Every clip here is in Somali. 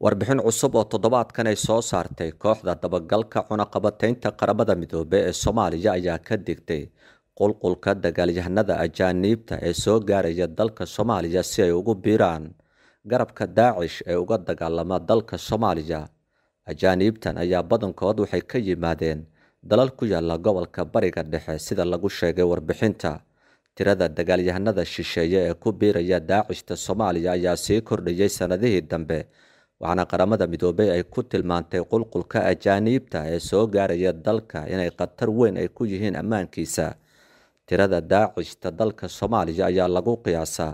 warbixin cusub oo toddobaadkan ay soo saartay kooxda dabagalka cunaqabataynta qaramada midoobe ee soomaaliya ayaa ka digtay qulqulka dagaalyahanada ajaaniibta ee soo gaaraya dalka soomaaliya si ay ugu biiraan garabka daacish ee uga dagaalama dalka soomaaliya ajaaniibtan ayaa badankood waxay ka yimaadeen dalal ku yaala gobolka bariga dhexe sida lagu sheegay warbixinta tirada dagaalyahanada shisheeye ee ku biiraya daacishta soomaaliya ayaa sii kordhayay sannadihii dambe waxaana qaramada midoobey ay ku tilmaantay qulqulka ajaaniibta ee soo gaaraya dalka inay khatar weyn ay ku yihiin ammaankiisa tirada daacishta dalka soomaaliya ayaa lagu qiyaasaa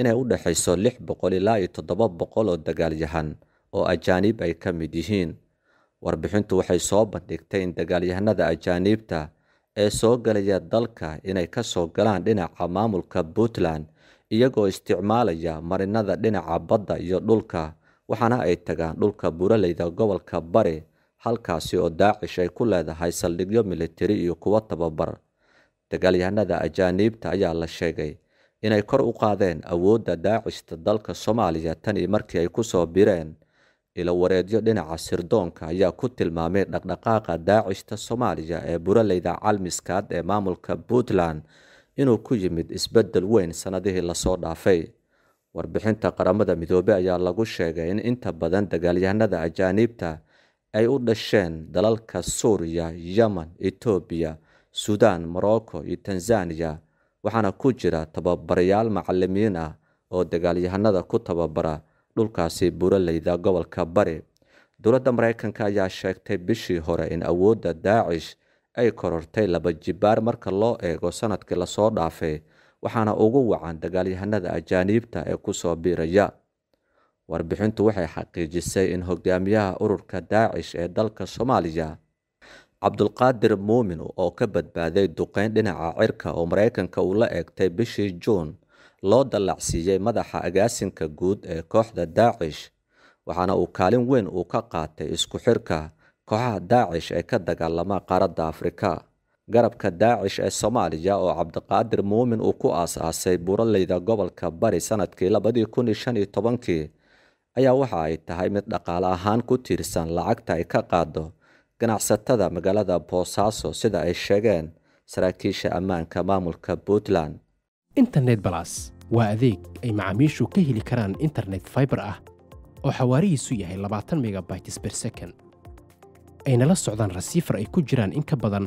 inay u dhexayso lix boqol ilaa iyo toddoba boqol oo dagaalyahan oo ajaaniib ay ka mid yihiin warbixintu waxay soo bandhigtay in dagaalyahanada ajaaniibta ee soo galaya dalka inay ka soo galaan dhinaca maamulka puntland iyagoo isticmaalaya marinada dhinaca badda iyo dhulka waxaana ay tagaan dhulka buuraleyda gobolka bari halkaasi oo daacish ay ku leedahay saldhigyo militari iyo kuwo tababar dagaalyahanada ajaaniibta ayaa la sheegay inay kor u qaadeen awoodda daacishta dalka soomaaliya tan io markii ay ku soo bireen wareedyo dhinaca sirdoonka ayaa ku tilmaamay dhaqdhaqaaqa daacishta soomaaliya ee buraleyda calmiskaad ee maamulka puntland inuu ku yimid isbeddel weyn sannadihii lasoo dhaafay warbixinta qaramada midoobay ayaa lagu sheegay in inta badan dagaalyahanada ajaaniibta ay u dhasheen dalalka suuriya yeman etoobiya suudaan morocco iyo tanzaniya waxaana ku jira tababarayaal macalimiin ah oo dagaalyahanada ku tababara dhulkaasi buraleyda gobolka bari dowladda maraykanka ayaa sheegtay bishii hore in awoodda daacish ay korortay laba jibaar marka loo eego sanadkii lasoo dhaafay waxaana ugu wacan dagaalyahanada ajaaniibta ee kusoo biiraya warbixintu waxay xaqiijisay in hogaamiyaha ururka daacish ee dalka soomaaliya cabdulqaadir muumin oo ka badbaaday duqeyn dhinaca cirka oo maraykanka uu la eegtay bishii juun loo dallacsiiyey madaxa agaasinka guud ee kooxda daacish waxaana uu kaalin weyn uu ka qaatay isku xirka kooxaha daacish ee ka dagaalama qaaradda afrika garabka daacish ee soomaaliya oo cabdiqaadir muumin uu ku aasaasay buuraleyda gobolka bari sanadkii labadii kun iyo shan iyo tobankii ayaa waxa ay tahay mid dhaqaale ahaan ku tiirsan lacagta ay ka qaado ganacsatada magaalada boosaaso sida ay sheegeen saraakiisha ammaanka maamulka puntland internet balas waa adeeg ay macaamiishu ka heli karaan internet fiber ah oo xawaarihiisu yahay labaatan megabytes ber second ayna la socdaan rasiifar ay ku jiraan in ka badan